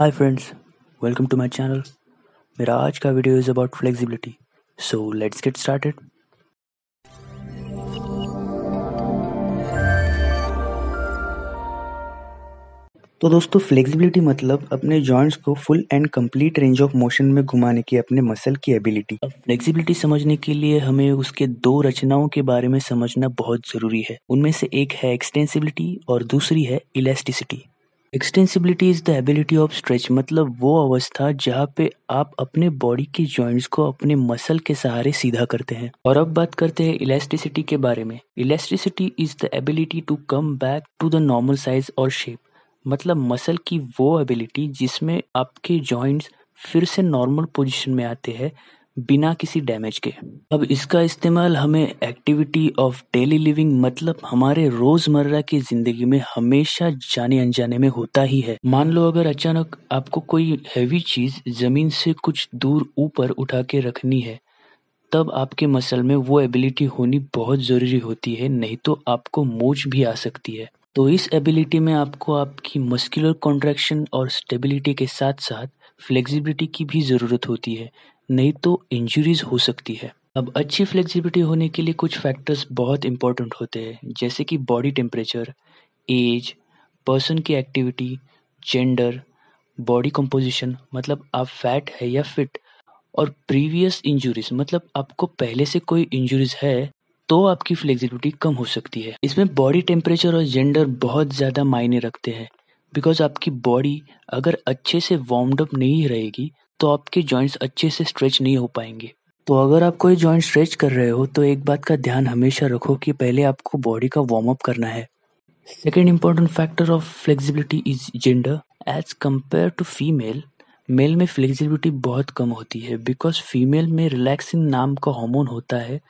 hi friends welcome to my channel मेरा आज का video is about flexibility so let's get started तो दोस्तों फ्लेक्सिबिलिटी मतलब अपने जॉइंट्स को full and complete range of motion में घुमाने की अपने मसल की एबिलिटी फ्लेक्सिबिलिटी समझने के लिए हमें उसके दो रचनाओं के बारे में समझना बहुत जरूरी है उनमें से एक है एक्सटेंसिबिलिटी और दूसरी है elasticity extensibility is the ability of stretch मतलब वो अवस्था जहाँ पे आप अपने बॉडी के जॉइंट्स को अपने मसल के सहारे सीधा करते हैं और अब बात करते हैं इलास्टिसिटी के बारे में elasticity is the ability to come back to the normal size और शेप मतलब मसल की वो एबिलिटी जिसमें आपके जॉइंट्स फिर से नॉर्मल पोजिशन में आते हैं बिना किसी डैमेज के अब इसका इस्तेमाल हमें एक्टिविटी ऑफ डेली लिविंग मतलब हमारे रोजमर्रा की जिंदगी में हमेशा जाने अनजाने में होता ही है मान लो अगर अचानक आपको कोई हैवी चीज जमीन से कुछ दूर ऊपर उठा के रखनी है तब आपके मसल में वो एबिलिटी होनी बहुत ज़रूरी होती है नहीं तो आपको मोच भी आ सकती है तो इस एबिलिटी में आपको आपकी मस्कुलर कॉन्ट्रेक्शन और स्टेबिलिटी के साथ साथ फ्लेक्सिबिलिटी की भी ज़रूरत होती है नहीं तो इंजुरीज हो सकती है अब अच्छी फ्लेक्सिबिलिटी होने के लिए कुछ फैक्टर्स बहुत इंपॉर्टेंट होते हैं जैसे कि बॉडी टेम्परेचर एज पर्सन की एक्टिविटी जेंडर बॉडी कंपोजिशन मतलब आप फैट है या फिट और प्रीवियस इंजुरीज मतलब आपको पहले से कोई इंजुरीज है तो आपकी फ्लेक्सिबिलिटी कम हो सकती है इसमें बॉडी टेम्परेचर और जेंडर बहुत ज़्यादा मायने रखते हैं बिकॉज आपकी बॉडी अगर अच्छे से वार्म्ड अप नहीं रहेगी तो आपके जॉइंट्स अच्छे से स्ट्रेच नहीं हो पाएंगे तो अगर आप कोई जॉइंट स्ट्रेच कर रहे हो तो एक बात का ध्यान हमेशा रखो कि पहले आपको बॉडी का वार्म अप करना है second important factor of flexibility is gender age compare to female male में फ्लेक्सिबिलिटी बहुत कम होती है बिकॉज फीमेल में रिलैक्सिंग नाम का हार्मोन होता है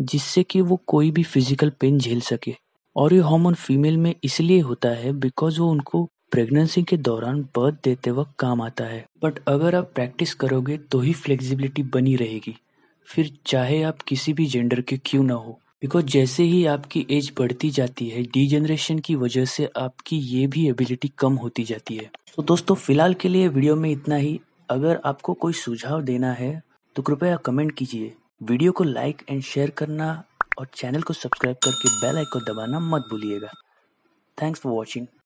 जिससे कि वो कोई भी फिजिकल पेन झेल सके और ये हार्मोन फीमेल में इसलिए होता है बिकॉज वो उनको प्रेगनेंसी के दौरान बर्थ देते वक्त काम आता है बट अगर आप प्रैक्टिस करोगे तो ही फ्लेक्सिबिलिटी बनी रहेगी फिर चाहे आप किसी भी जेंडर के क्यों ना हो बिकॉज जैसे ही आपकी एज बढ़ती जाती है डी जनरेशन की वजह से आपकी ये भी एबिलिटी कम होती जाती है तो दोस्तों फिलहाल के लिए वीडियो में इतना ही अगर आपको कोई सुझाव देना है तो कृपया कमेंट कीजिए वीडियो को लाइक एंड शेयर करना और चैनल को सब्सक्राइब करके बेल आइकन दबाना मत भूलिएगा थैंक्स फॉर वॉचिंग